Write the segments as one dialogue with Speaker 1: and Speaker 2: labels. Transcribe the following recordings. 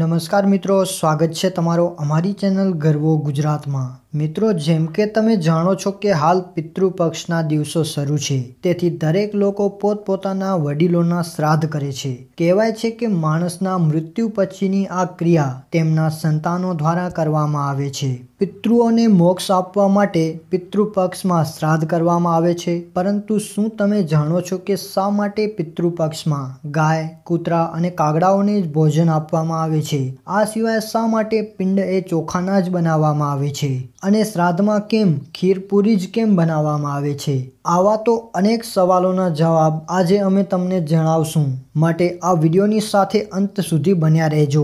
Speaker 1: નમસ્કાર મિત્રો સ્વાગત છે તમારો અમારી ચેનલ ગર્વો ગુજરાતમાં મિત્રો જેમ કે તમે જાણો છો કે હાલ પિતૃપક્ષના દિવસો શરૂ છે તેથી દરેક લોકો પોતપોતાના વડીલોના શ્રાદ્ધ કરે છે કહેવાય છે કે માણસના મૃત્યુ પછીની આ ક્રિયા તેમના સંતાનો દ્વારા કરવામાં આવે છે પિતૃઓને મોક્ષ આપવા માટે પિતૃપક્ષમાં શ્રાદ્ધ કરવામાં આવે છે પરંતુ શું તમે જાણો છો કે શા માટે પિતૃપક્ષમાં ગાય કૂતરા અને કાગડાઓને જ ભોજન આપવામાં આવે છે આ સિવાય શા માટે પિંડ એ ચોખાના જ બનાવવામાં આવે છે અને શ્રાદ્ધમાં કેમ ખીરપૂરી જ કેમ બનાવવામાં આવે છે આવા તો અનેક સવાલોના જવાબ આજે અમે તમને જણાવશું માટે આ વિડીયોની સાથે અંત સુધી બન્યા રહેજો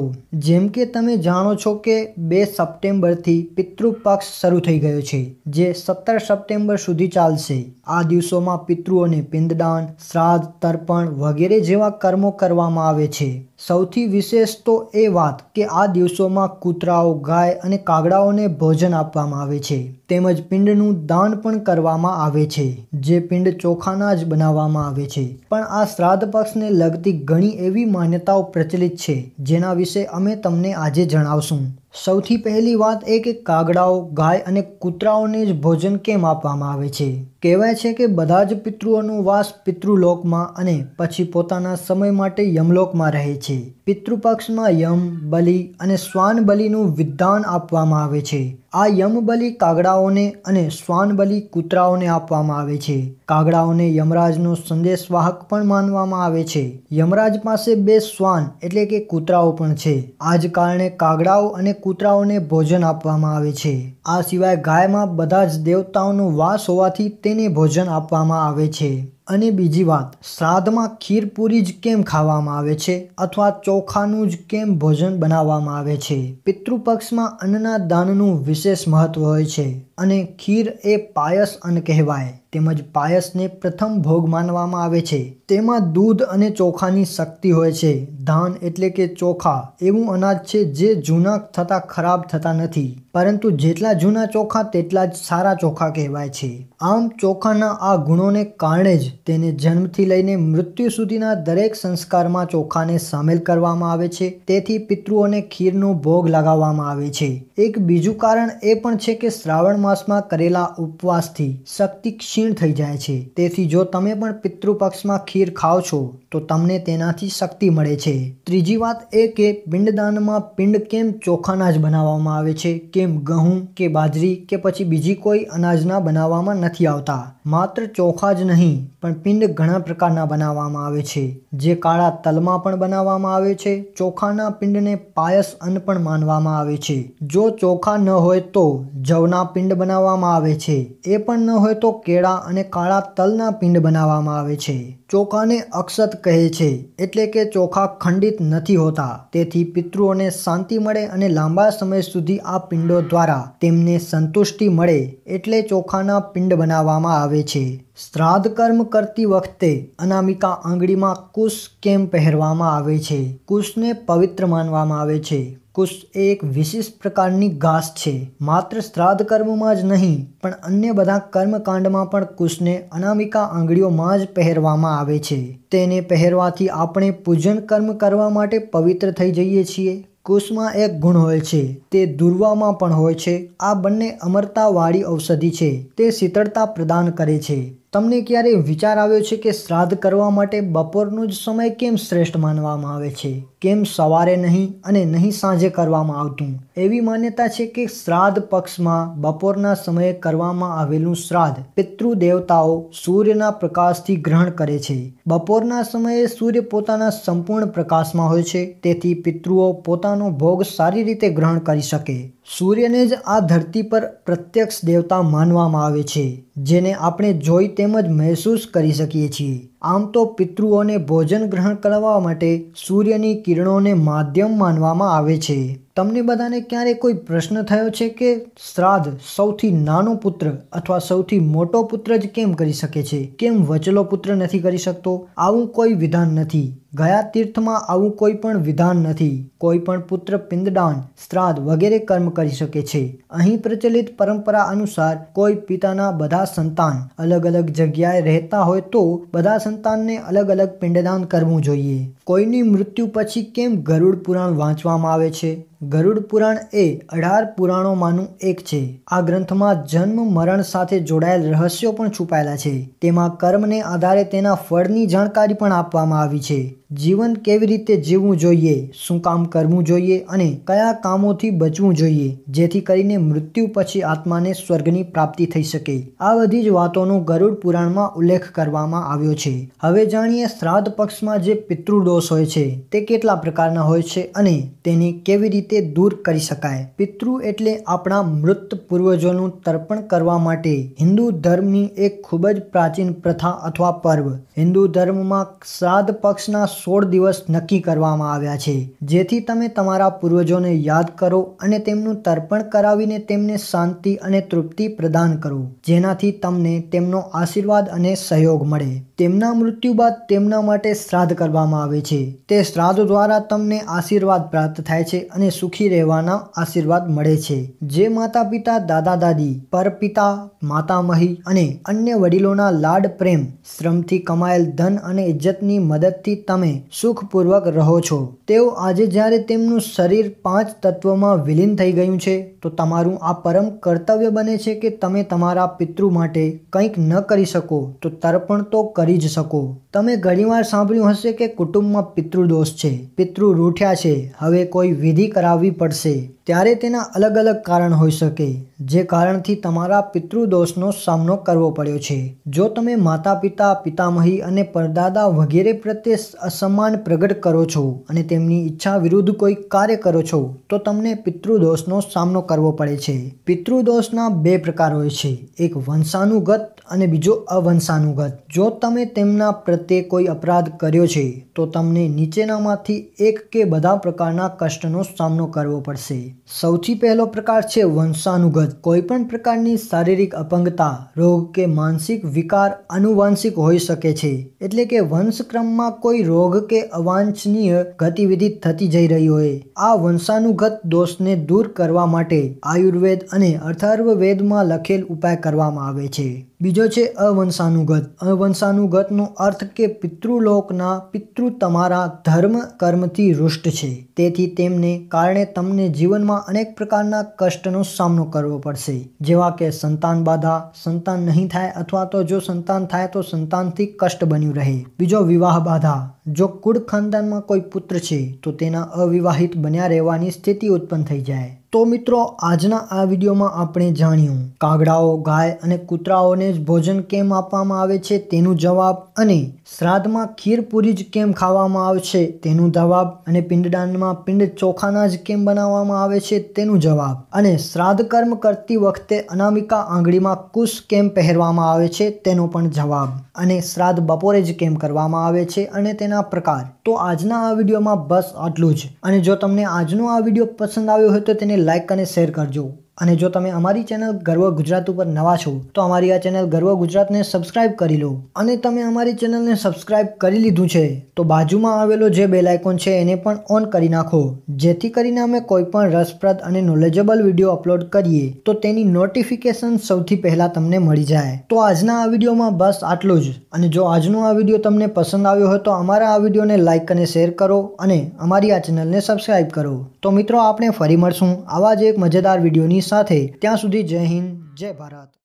Speaker 1: જેમ કે તમે જાણો છો કે બે સપ્ટેમ્બરથી પિતૃપક્ષ શરૂ થઈ ગયો છે જે સત્તર સપ્ટેમ્બર સુધી ચાલશે આ દિવસોમાં પિતૃઓને પિંડદાન શ્રાદ્ધ તર્પણ વગેરે જેવા કર્મો કરવામાં આવે છે સૌથી વિશેષ તો એ વાત કે આ દિવસોમાં કૂતરાઓ ગાય અને કાગડાઓને ભોજન આપવામાં આવે છે તેમજ પિંડનું દાન પણ કરવામાં આવે છે જે પિંડ ચોખાના જ બનાવવામાં આવે છે પણ આ શ્રાદ્ધ પક્ષને લગતી ઘણી એવી માન્યતાઓ પ્રચલિત છે જેના વિશે અમે તમને આજે જણાવશું સૌથી પહેલી વાત એ કે કાગડાઓ ગાય અને કૂતરાઓને જ ભોજન કેમ આપવામાં આવે છે કહેવાય છે કે બધા જ પિતૃઓનું વાસ પિતૃલોકમાં અને પછી પોતાના સમય માટે યમલોકમાં રહે છે પિતૃપક્ષમાં યમ બલિ અને શ્વાન બલિનું વિધાન આપવામાં આવે છે આ યમબલી કાગડાઓને અને શ્વાનબલી કૂતરાઓને આપવામાં આવે છે કાગડાઓને યમરાજનો સંદેશવાહક પણ માનવામાં આવે છે યમરાજ પાસે બે શ્વાન એટલે કે કૂતરાઓ પણ છે આ જ કારણે કાગડાઓ અને કૂતરાઓને ભોજન આપવામાં આવે છે આ સિવાય ગાયમાં બધા જ દેવતાઓનો વાસ હોવાથી તેને ભોજન આપવામાં આવે છે અને બીજી વાત શ્રાદ્ધમાં ખીરપૂરી જ કેમ ખાવામાં આવે છે અથવા ચોખાનું જ કેમ ભોજન બનાવવામાં આવે છે પિતૃપક્ષમાં અન્નના દાનનું વિશેષ મહત્વ હોય છે અને ખીર એ પાયસ અન્ન કહેવાય તેમજ પાયસને પ્રથમ ભોગ માનવામાં આવે છે તેમાં દૂધ અને ચોખાની શક્તિ હોય છે ધાન એટલે કે ચોખા એવું અનાજ છે જે જૂના થતાં ખરાબ થતા નથી પરંતુ જેટલા જૂના ચોખા તેટલા જ સારા ચોખા કહેવાય છે આમ ચોખાના આ ગુણોને કારણે જ તેને જન્મથી લઈને મૃત્યુ સુધીના દરેક સંસ્કારમાં ચોખાને સામેલ કરવામાં આવે છે તેથી પિતૃઓને ખીરનો ભોગ લગાવવામાં આવે છે એક બીજું કારણ એ પણ છે કે શ્રાવણ માસમાં કરેલા ઉપવાસથી શક્તિ ક્ષીણ થઈ જાય છે તેથી જો તમે પણ પિતૃપક્ષમાં ખીર ખાઓ છો તો તમને તેનાથી શક્તિ મળે છે ત્રીજી વાત એ કે પિંડદાનમાં પિંડ કેમ ચોખાના જ બનાવવામાં આવે છે કેમ જેમ ઘઉં કે બાજરી કે પછી બીજી કોઈ અનાજના બનાવવામાં નથી આવતા માત્ર ચોખા જ નહીં પણ પિંડ ઘણા પ્રકારના બનાવવામાં આવે છે જે કાળા તલમાં પણ બનાવવામાં આવે છે ચોખાના પિંડને પાયસ અન્ન પણ માનવામાં આવે છે જો ચોખા ન હોય તો જવના પિંડ બનાવવામાં આવે છે એ પણ ન હોય તો કેળા અને કાળા તલના પિંડ બનાવવામાં આવે છે ચોખાને અક્ષત કહે છે એટલે કે ચોખા ખંડિત નથી હોતા તેથી પિતૃઓને શાંતિ મળે અને લાંબા સમય સુધી આ પિંડો દ્વારા તેમને સંતુષ્ટિ મળે એટલે ચોખાના પિંડ બનાવવામાં આવે છે શ્રાદ્ધ કર્મ કરતી વખતે અનામિકા આંગળીમાં કુશ કેમ પહેરવામાં આવે છે કુશને પવિત્ર માનવામાં આવે છે કુશ એ એક વિશિષ્ટ પ્રકારની ઘાસ છે માત્ર શ્રાદ્ધ કર્મમાં જ નહીં પણ અન્ય બધા કર્મકાંડમાં પણ કુશને અનામિકા આંગળીઓમાં જ પહેરવામાં આવે છે તેને પહેરવાથી આપણે પૂજન કર્મ કરવા માટે પવિત્ર થઈ જઈએ છીએ કુશમાં એક ગુણ હોય છે તે દુર્વામાં પણ હોય છે આ બંને અમરતાવાળી ઔષધિ છે તે શીતળતા પ્રદાન કરે છે તમને ક્યારેય વિચાર આવ્યો છે કે શ્રાદ્ધ કરવા માટે બપોરનો જ સમય કેમ શ્રેષ્ઠ માનવામાં આવે છે કેમ સવારે નહીં અને નહીં સાંજે કરવામાં આવતું એવી માન્યતા છે કે શ્રાદ્ધ પક્ષમાં બપોરના સમયે કરવામાં આવેલું શ્રાદ્ધ પિતૃ દેવતાઓ સૂર્યના પ્રકાશથી ગ્રહણ કરે છે બપોરના સમયે સૂર્ય પોતાના સંપૂર્ણ પ્રકાશમાં હોય છે તેથી પિતૃઓ પોતાનો ભોગ સારી રીતે ગ્રહણ કરી શકે સૂર્યને જ આ ધરતી પર પ્રત્યક્ષ દેવતા માનવામાં આવે છે જેને આપણે જોઈ તેમજ મહેસૂસ કરી શકીએ છીએ આમ તો પિતૃઓને ભોજન ગ્રહણ કરવા માટે સૂર્યની કિરણોને માધ્યમ માનવામાં આવે છે તમને બધાને ક્યારે કોઈ પ્રશ્ન થયો છે કે શ્રાદ્ધ સૌથી નાનો પુત્ર અથવા સૌથી મોટો પુત્ર જ કેમ કરી શકે છે કેમ વચલો પુત્ર નથી કરી શકતો આવું કોઈ વિધાન નથી ગયા તીર્થમાં આવું કોઈ પણ વિધાન નથી કોઈ પણ પુત્ર પિંડદાન શ્રાદ્ધ વગેરે કર્મ કરી શકે છે અહીં પ્રચલિત પરંપરા અનુસાર કોઈ પિતાના બધા સંતાન અલગ અલગ જગ્યાએ રહેતા હોય તો બધા સંતાનને અલગ અલગ પિંડદાન કરવું જોઈએ કોઈની મૃત્યુ પછી કેમ ગરુડ પુરાણ વાંચવામાં આવે છે ગરુડ પુરાણ એ અઢાર પુરાણોમાંનું એક છે આ ગ્રંથમાં જન્મ મરણ સાથે જોડાયેલ રહસ્યો પણ છુપાયેલા છે તેમાં કર્મને આધારે તેના ફળની જાણકારી પણ આપવામાં આવી છે જીવન કેવી રીતે જીવવું જોઈએ શું કામ કરવું જોઈએ અને કયા કામોથી બચવું જોઈએ જેથી કરીને મૃત્યુ પછી આત્માને સ્વર્ગની પ્રાપ્તિ થઈ શકે આ બધી જ વાતોનો ગરુડ પુરાણમાં ઉલ્લેખ કરવામાં આવ્યો છે હવે જાણીએ શ્રાદ્ધ પક્ષમાં જે પિતૃદોષ હોય છે તે કેટલા પ્રકારના હોય છે અને તેને કેવી રીતે દૂર કરી શકાય પિતૃ એટલે આપણા મૃત પૂર્વજોનું તર્પણ કરવા માટે હિન્દુ ધર્મની એક ખૂબ જ પ્રાચીન પ્રથા અથવા પર્વ હિન્દુ ધર્મમાં શ્રાદ્ધ પક્ષના સોળ દિવસ નક્કી કરવામાં આવ્યા છે જેથી તમે તમારા પૂર્વજોને યાદ કરો અને તેમનું તર્પણ કરાવીને તેમને શાંતિ અને તૃપ્તિ પ્રદાન કરો જેનાથી તમને તેમનો આશીર્વાદ અને સહયોગ મળે તેમના મૃત્યુ બાદ તેમના માટે શ્રાદ્ધ કરવામાં આવે છે તે શ્રાદ્ધ દ્વારા તમને આશીર્વાદ પ્રાપ્ત થાય છે અને સુખી રહેવાના આશીર્વાદ મળે છે જે માતા પિતા દાદા દાદી પરપિતા માતામહી અને અન્ય વડીલોના લાડ પ્રેમ શ્રમથી કમાયેલ ધન અને ઇજ્જતની મદદથી તમે તમે સુખપૂર્વક રહો છો તેઓ આજે જ્યારે તેમનું શરીર પાંચ તત્વોમાં વિલીન થઈ ગયું છે તો તમારું આ પરમ કર્તવ્ય બને છે કે તમે તમારા પિતૃ માટે કંઈક ન કરી શકો તો તર્પણ તો કરી જ શકો તમે ઘણીવાર સાંભળ્યું હશે કે કુટુંબમાં પિતૃદોષ છે પિતૃ રૂઠ્યા છે હવે કોઈ વિધિ કરાવવી પડશે ત્યારે તેના અલગ અલગ કારણ હોઈ શકે જે કારણથી તમારા પિતૃદોષનો સામનો કરવો પડ્યો છે જો તમે માતા પિતા પિતામહી અને પરદાદા વગેરે પ્રત્યે અસમાન પ્રગટ કરો છો અને તેમની ઈચ્છા વિરુદ્ધ કોઈ કાર્ય કરો છો તો તમને પિતૃદોષનો સામનો કરવો પડે છે પિતૃદોષના બે પ્રકાર હોય છે એક વંશાનુગત અને બીજો અવંશાનુગત જો તમે તેમના પ્રત્યે કોઈ અપરાધ કર્યો છે તો તમને નીચેનામાંથી એક કે બધા પ્રકારના કષ્ટનો સામનો કરવો પડશે સૌથી પહેલો પ્રકાર છે વંશાનુગત કોઈપણ પ્રકારની શારીરિક અપંગતા રોગ કે માનસિક વિકાર આનુવંશિક હોઈ શકે છે એટલે કે વંશક્રમમાં કોઈ રોગ રોગ કે અવાંછનીય ગતિવિધિ થતી જઈ રહી હોય આ વંશાનુગત દોષને દૂર કરવા માટે આયુર્વેદ અને અર્થર્વવેદમાં લખેલ ઉપાય કરવામાં આવે છે બીજો છે અવંશાનુગત અવંશાનુગતનો અર્થ કે પિતૃલોકના પિતૃ તમારા ધર્મ કર્મથી રુષ્ટ છે તેથી તેમને કારણે તમને જીવનમાં અનેક પ્રકારના કષ્ટનો સામનો કરવો પડશે જેવા કે સંતાન બાધા સંતાન નહીં થાય અથવા તો જો સંતાન થાય તો સંતાનથી કષ્ટ બન્યું રહે બીજો વિવાહ બાધા જો કુળ ખાનદાનમાં કોઈ પુત્ર છે તો તેના અવિવાહિત બન્યા રહેવાની સ્થિતિ ઉત્પન્ન થઈ જાય તો મિત્રો આજના આ વિડીયોમાં આપણે જાણ્યું કાગડાઓ ગાય અને કૂતરાઓને જ ભોજન કેમ આપવામાં આવે છે તેનું જવાબ અને શ્રાદ્ધમાં ખીર જ કેમ ખાવામાં આવશે તેનું જવાબ અને પિંડદાનમાં પિંડ ચોખાના જ કેમ બનાવવામાં આવે છે તેનું જવાબ અને શ્રાદ્ધ કર્મ કરતી વખતે અનામિકા આંગળીમાં કુશ કેમ પહેરવામાં આવે છે તેનો પણ જવાબ અને શ્રાદ્ધ બપોરે જ કેમ કરવામાં આવે છે અને તેના પ્રકાર તો આજના આ વિડીયોમાં બસ આટલું જ અને જો તમને આજનો આ વિડીયો પસંદ આવ્યો હોય તો તેને લાઇક અને શેર કરજો અને જો તમે અમારી ચેનલ ગર્વ ગુજરાત ઉપર નવા છો તો અમારી આ ચેનલ ગર્વ ગુજરાતને સબસ્ક્રાઇબ કરી લો અને તમે અમારી ચેનલને સબસ્ક્રાઇબ કરી લીધું છે તો બાજુમાં આવેલો જે બેલ આઇકોન છે એને પણ ઓન કરી નાખો જેથી કરીને અમે કોઈપણ રસપ્રદ અને નોલેજેબલ વિડીયો અપલોડ કરીએ તો તેની નોટિફિકેશન સૌથી પહેલાં તમને મળી જાય તો આજના આ વિડીયોમાં બસ આટલું જ અને જો આજનો આ વિડીયો તમને પસંદ આવ્યો હોય તો અમારા આ વિડીયોને લાઇક અને શેર કરો અને અમારી આ ચેનલને સબસ્ક્રાઇબ કરો તો મિત્રો આપણે ફરી મળશું આવા જ એક મજેદાર વિડીયોની સાથે ત્યાં સુધી જય હિન્દ જય ભારત